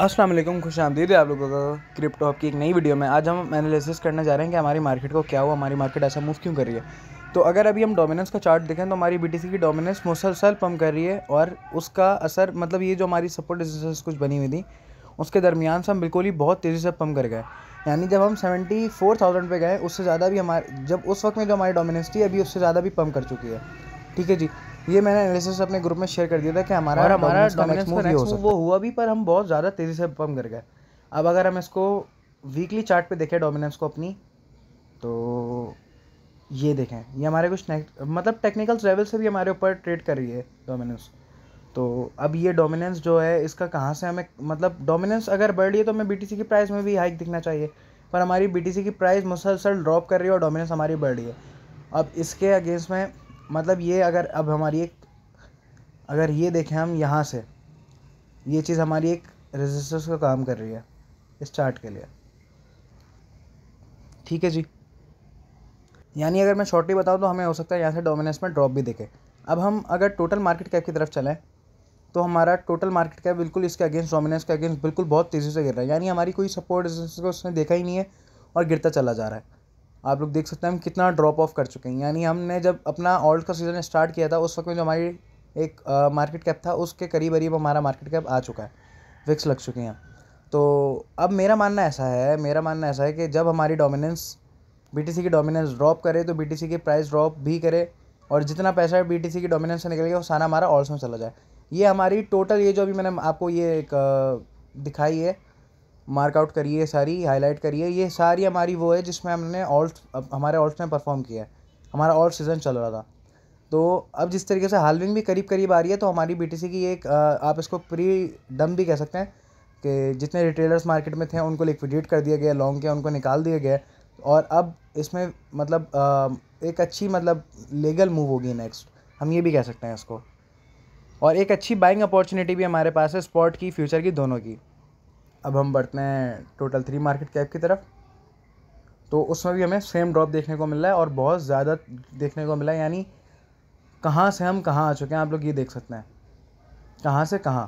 अस्सलाम वालेकुम खुश आमदीद आप लोगों का क्रिप्टो की एक नई वीडियो में आज हम एनालिसिस करने जा रहे हैं कि हमारी मार्केट को क्या हुआ हमारी मार्केट ऐसा मूव क्यों कर रही है तो अगर अभी हम डोमिनेंस का चार्ट देखें तो हमारी बीटीसी की डोमिनेंस मुसलसल पम कर रही है और उसका असर मतलब ये जो हमारी सपोर्ट डिस्टेंस कुछ बनी हुई थी उसके दरमियान से हम बिल्कुल ही बहुत तेज़ी से पम्प कर गए यानी जब हम सेवेंटी फोर थाउजेंड पर गए उससे ज़्यादा भी हमारे जब उस वक्त में जो हमारी डोमिनेंस थी अभी उससे ज़्यादा भी पम्प कर चुकी है ठीक है जी ये मैंने एनालिसिस अपने ग्रुप में शेयर कर दिया था कि हमारा हमारा डोमिनेंस का नेक्स्ट मूव वो हुआ भी पर हम बहुत ज़्यादा तेज़ी से पम्प कर गए अब अगर हम इसको वीकली चार्ट पे देखें डोमिनेंस को अपनी तो ये देखें ये हमारे कुछ मतलब टेक्निकल लेवल से भी हमारे ऊपर ट्रेड कर रही है डोमिनेंस तो अब ये डोमिनेंस जो है इसका कहाँ से हमें मतलब डोमिनेंस अगर बढ़ रही है तो हमें बी की प्राइस में भी हाइक दिखना चाहिए पर हमारी बी की प्राइस मुसलसल ड्रॉप कर रही है और डोमिनेंस हमारी बढ़ रही है अब इसके अगेंस्ट में मतलब ये अगर अब हमारी एक अगर ये देखें हम यहाँ से ये चीज़ हमारी एक रेजिस्टेंस का काम कर रही है स्टार्ट के लिए ठीक है जी यानी अगर मैं शॉर्टली बताऊँ तो हमें हो सकता है यहाँ से डोमिनेंस में ड्रॉप भी देखे अब हम अगर टोटल मार्केट कैप की तरफ चलें तो हमारा टोटल मार्केट कैप बिल्कुल इसके अगेंस्ट डोमिनेंस के अगेंस्ट बिल्कुल बहुत तेज़ी से गिर रहा है यानी हमारी कोई सपोर्ट को उसने देखा ही नहीं है और गिरता चला जा रहा है आप लोग देख सकते हैं हम कितना ड्रॉप ऑफ कर चुके हैं यानी हमने जब अपना ऑल्ट का सीज़न स्टार्ट किया था उस वक्त में जो हमारी एक मार्केट कैप था उसके करीब करीब हमारा मार्केट कैप आ चुका है विक्स लग चुके हैं तो अब मेरा मानना ऐसा है मेरा मानना ऐसा है कि जब हमारी डोमिनेंस बीटीसी की डोमिनेंस ड्रॉप करे तो बीटीसी की प्राइस ड्रॉप भी करे और जितना पैसा बीटीसी की डोमिनेंस से निकलेगा वो सारा हमारा ऑल्स में चला जाए ये हमारी टोटल ये जो अभी मैंने आपको ये एक दिखाई है मार्कआउट करिए सारी हाईलाइट करिए ये सारी हमारी वो है जिसमें हमने ऑल्ट हमारे ऑल्ट में परफॉर्म किया है हमारा ऑल्ट सीज़न चल रहा था तो अब जिस तरीके से हालविंग भी करीब करीब आ रही है तो हमारी बी की एक आप इसको प्री डम भी कह सकते हैं कि जितने रिटेलर्स मार्केट में थे उनको लिक्विडेट कर दिया गया लॉन्ग के उनको निकाल दिया गया और अब इसमें मतलब एक अच्छी मतलब लीगल मूव होगी नेक्स्ट हम ये भी कह सकते हैं इसको और एक अच्छी बाइंग अपॉर्चुनिटी भी हमारे पास है स्पॉट की फ्यूचर की दोनों की अब हम बढ़ते हैं टोटल थ्री मार्केट कैप की तरफ तो उसमें भी हमें सेम ड्रॉप देखने को मिल रहा है और बहुत ज़्यादा देखने को मिला है यानी कहाँ से हम कहाँ आ चुके हैं आप लोग ये देख सकते हैं कहाँ से कहाँ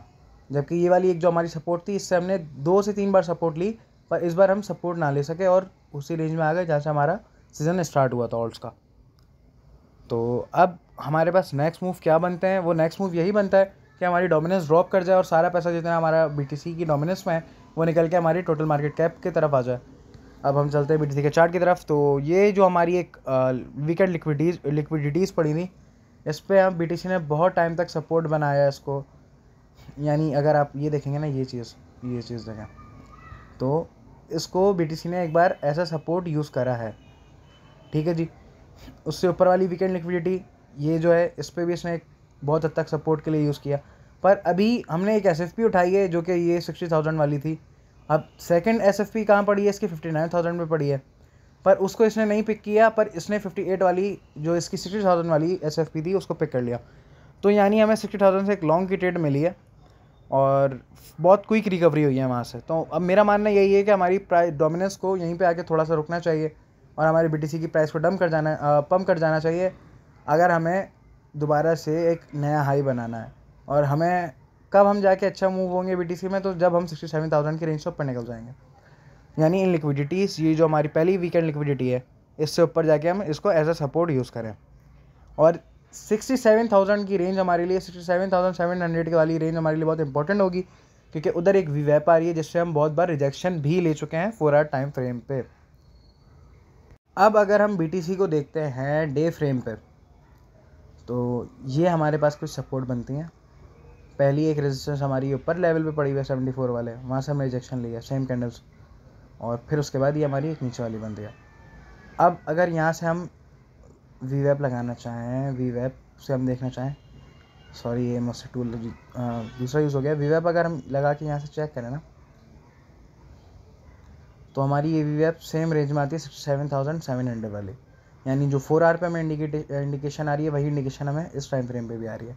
जबकि ये वाली एक जो हमारी सपोर्ट थी इससे हमने दो से तीन बार सपोर्ट ली पर इस बार हम सपोर्ट ना ले सके और उसी रेंज में आ गए जहाँ से हमारा सीज़न स्टार्ट हुआ था ऑल्स का तो अब हमारे पास नेक्स्ट मूव क्या बनते हैं वो नेक्स्ट मूव यही बनता है कि हमारी डोमिनेंस ड्रॉप कर जाए और सारा पैसा जितना हमारा बी की डोमिनेंस में है वो निकल के हमारी टोटल मार्केट कैप की तरफ आ जाए अब हम चलते हैं बी के चार्ट की तरफ तो ये जो हमारी एक वीकेंड लिक्विडिटीज़ लिक्विडिटीज़ पड़ी थी इस पर हम बी ने बहुत टाइम तक सपोर्ट बनाया इसको यानी अगर आप ये देखेंगे ना ये चीज़ ये चीज़ देखें तो इसको बी ने एक बार ऐसा सपोर्ट यूज़ करा है ठीक है जी उससे ऊपर वाली वीकेंड लिक्विडिटी ये जो है इस पर भी इसने एक बहुत हद तक सपोर्ट के लिए यूज़ किया पर अभी हमने एक एस उठाई है जो कि ये सिक्सटी थाउजेंड वाली थी अब सेकेंड एस एफ पी कहाँ पड़ी है इसकी फिफ्टी नाइन थाउजेंड में पड़ी है पर उसको इसने नहीं पिक किया पर इसने फिफ्टी एट वाली जो इसकी सिक्सटी थाउजेंड वाली एस एफ पी थी उसको पिक कर लिया तो यानी हमें सिक्सटी थाउजेंड से एक लॉन्ग की ट्रेड मिली है और बहुत क्विक रिकवरी हुई है वहाँ से तो अब मेरा मानना यही है कि हमारी प्राइस डोमिनेंस को यहीं पे आके थोड़ा सा रुकना चाहिए और हमारे बी की प्राइस को डम कर जाना पम कर जाना चाहिए अगर हमें दोबारा से एक नया हाई बनाना है और हमें कब हम जाके अच्छा मूव होंगे बी में तो जब हम सिक्सटी सेवन थाउजेंड के रेंज से ऊपर निकल जाएंगे यानी इन लिक्विडिटीज़ ये जो हमारी पहली वीकेंड लिक्विडिटी है इससे ऊपर जाके हम इसको एज अ सपोर्ट यूज़ करें और सिक्सटी सेवन थाउजेंड की रेंज हमारे लिए sixty seven thousand seven hundred की वाली रेंज हमारे लिए बहुत इंपॉर्टेंट होगी क्योंकि उधर एक वीवैप आ रही है जिससे हम बहुत बार रिजेक्शन भी ले चुके हैं फोर आर टाइम फ्रेम पे अब अगर हम बी को देखते हैं डे फ्रेम पर तो ये हमारे पास कुछ सपोर्ट बनती हैं पहली एक रेजिस्टेंस हमारी ऊपर लेवल पे पड़ी हुई है सेवेंटी फोर वाले वहाँ से हमने रिजेक्शन लिया सेम कैंडल्स और फिर उसके बाद ये हमारी एक नीचे वाली बन गया अब अगर यहाँ से हम वी वेप लगाना चाहें वी वैप से हम देखना चाहें सॉरी ये मुझसे टूल दूसरा यूज़ हो गया वी वेप अगर हम लगा के यहाँ से चेक करें ना तो हमारी ये वी वैप सेम रेंज में आती है सेवन थाउजेंड सेवन हंड्रेड वाली यानी जो फोर आर पे हमें इंडिकेशन आ रही है वही इंडिकेशन हमें इस टाइम फ्रेम पे भी आ रही है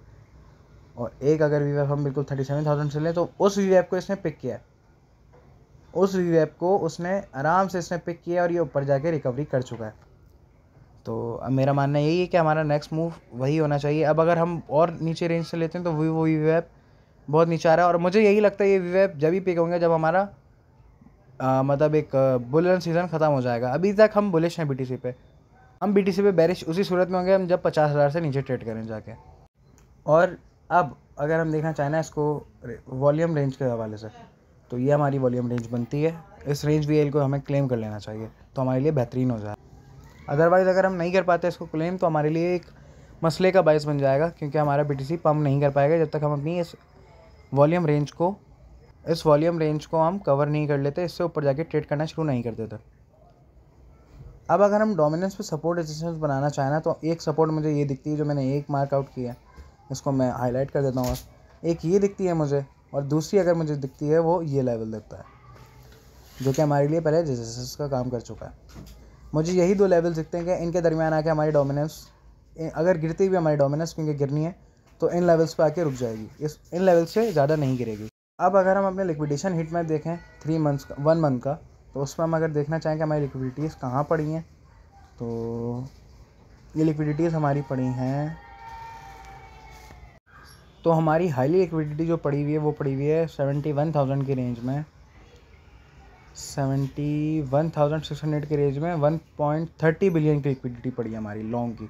और एक अगर वी हम बिल्कुल थर्टी सेवन थाउजेंड से लें तो उस वी को इसने पिक किया है उस वी को उसने आराम से इसने पिक किया और ये ऊपर जाके रिकवरी कर चुका है तो अब मेरा मानना यही है कि हमारा नेक्स्ट मूव वही होना चाहिए अब अगर हम और नीचे रेंज से लेते हैं तो वो वी वैप बहुत नीचे आ रहा है और मुझे यही लगता है ये वी वैप जब ही पिक होंगे जब हमारा आ, मतलब एक बुलन सीज़न ख़त्म हो जाएगा अभी तक हम बुलिश हैं बी टी सी पर हम बी पे बैरिश उसी सूरत में होंगे हम जब पचास हज़ार से नीचे ट्रेड करें जाके और अब अगर हम देखना चाहें ना इसको वॉल्यूम रेंज के हवाले से तो ये हमारी वॉल्यूम रेंज बनती है इस रेंज वी को हमें क्लेम कर लेना चाहिए तो हमारे लिए बेहतरीन हो जाए अदरवाइज़ अगर हम नहीं कर पाते इसको क्लेम तो हमारे लिए एक मसले का बायस बन जाएगा क्योंकि हमारा बी पम्प नहीं कर पाएगा जब तक हम अपनी इस वॉल्यूम रेंज को इस वॉल्यूम रेंज को हम कवर नहीं कर लेते इससे ऊपर जाके ट्रेड करना शुरू नहीं कर देते अब अगर हम डोमिनेंस पे सपोर्ट रजिस्टेंस बनाना चाहें ना तो एक सपोर्ट मुझे ये दिखती है जो मैंने एक मार्क आउट किया इसको मैं हाईलाइट कर देता हूँ एक ये दिखती है मुझे और दूसरी अगर मुझे दिखती है वो ये लेवल दिखता है जो कि हमारे लिए पहले रेजिस्टेंस का काम कर चुका है मुझे यही दो लेवल दिखते हैं कि इनके दरमियान आके हमारी डोमिनेंस अगर गिरती भी हमारी डोमिनेंस क्योंकि गिरनी है तो इन लेवल्स पर आके रुक जाएगी इस इन लेवल से ज़्यादा नहीं गिरेगी अब अगर हम अपने लिक्विडेशन हिट में देखें थ्री मंथ्स का वन मंथ का तो उसमें हम अगर देखना चाहें कि हमारी लिक्विडिटीज़ कहाँ पड़ी हैं तो ये लिक्विडिटीज़ हमारी पड़ी हैं तो हमारी हाईली लिक्विडिटी जो पड़ी हुई है वो पड़ी हुई है सेवेंटी वन थाउजेंड की रेंज में seventy one thousand six hundred की रेंज में वन पॉइंट थर्टी बिलियन की लिक्विडिटी पड़ी है हमारी लॉन्ग की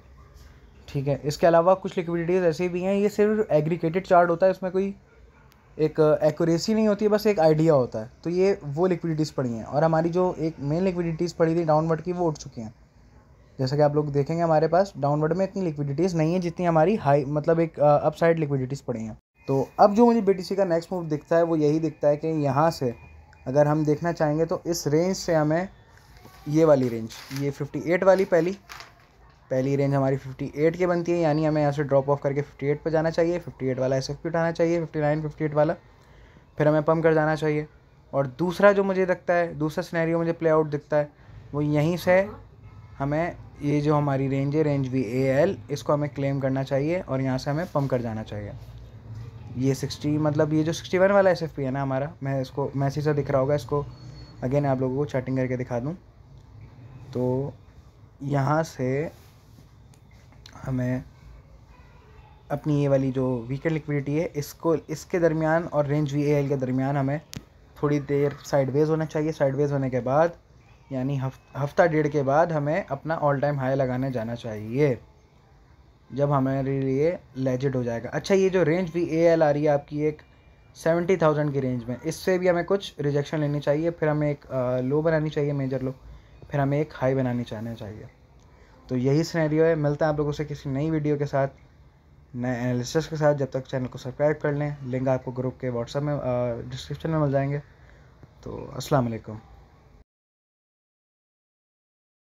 ठीक है इसके अलावा कुछ लिक्विडिटीज़ ऐसी भी हैं ये सिर्फ एग्रीकेटेड चार्ट होता है इसमें कोई एक एक्यूरेसी नहीं होती है बस एक आइडिया होता है तो ये वो लिक्विडिटीज़ पड़ी हैं और हमारी जो एक मेन लिक्विडिटीज़ पड़ी थी डाउनवर्ड की वो उठ चुकी हैं जैसा कि आप लोग देखेंगे हमारे पास डाउनवर्ड में इतनी लिक्विडिटीज़ नहीं है जितनी हमारी हाई मतलब एक अपसाइड लिक्विडिटीज़ पड़ी हैं तो अब जो मुझे बी का नेक्स्ट मूव दिखता है वो यही दिखता है कि यहाँ से अगर हम देखना चाहेंगे तो इस रेंज से हमें ये वाली रेंज ये फिफ्टी वाली पहली पहली रेंज हमारी 58 के बनती है यानी हमें यहाँ से ड्रॉप ऑफ करके 58 पर जाना चाहिए 58 वाला एस उठाना चाहिए 59 58 वाला फिर हमें पम्प कर जाना चाहिए और दूसरा जो मुझे लगता है दूसरा सिनेरियो मुझे प्ले आउट दिखता है वो यहीं से हमें ये जो हमारी रेंज है रेंज वी एल इसको हमें क्लेम करना चाहिए और यहाँ से हमें पम्प कर जाना चाहिए ये सिक्सटी मतलब ये जो सिक्सटी वन वाला एस है ना हमारा मैं इसको मैसेज से दिख रहा होगा इसको अगेन आप लोगों को चैटिंग करके दिखा दूँ तो यहाँ से हमें अपनी ये वाली जो वीकेंड लिक्विडिटी है इसको इसके दरमियान और रेंज वी के दरमियान हमें थोड़ी देर साइडवेज होना चाहिए साइडवेज होने के बाद यानी हफ, हफ्ता डेढ़ के बाद हमें अपना ऑल टाइम हाई लगाने जाना चाहिए जब हमारे लिए लेजेड हो जाएगा अच्छा ये जो रेंज वी एल आ रही है आपकी एक सेवेंटी थाउजेंड की रेंज में इससे भी हमें कुछ रिजेक्शन लेनी चाहिए फिर हमें एक लो बनानी चाहिए मेजर लो फिर हमें एक हाई बनानी चाहिए तो यही सिनेरियो है मिलता है आप लोगों से किसी नई वीडियो के साथ नए एनालिसिस के साथ जब तक चैनल को सब्सक्राइब कर लें लिंक आपको ग्रुप के व्हाट्सएप में डिस्क्रिप्शन में मिल जाएंगे तो अस्सलाम वालेकुम